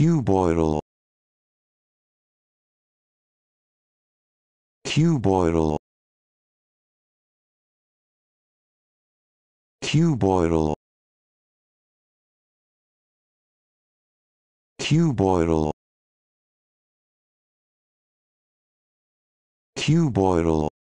cuboidal cuboidal cuboidal cuboidal cuboidal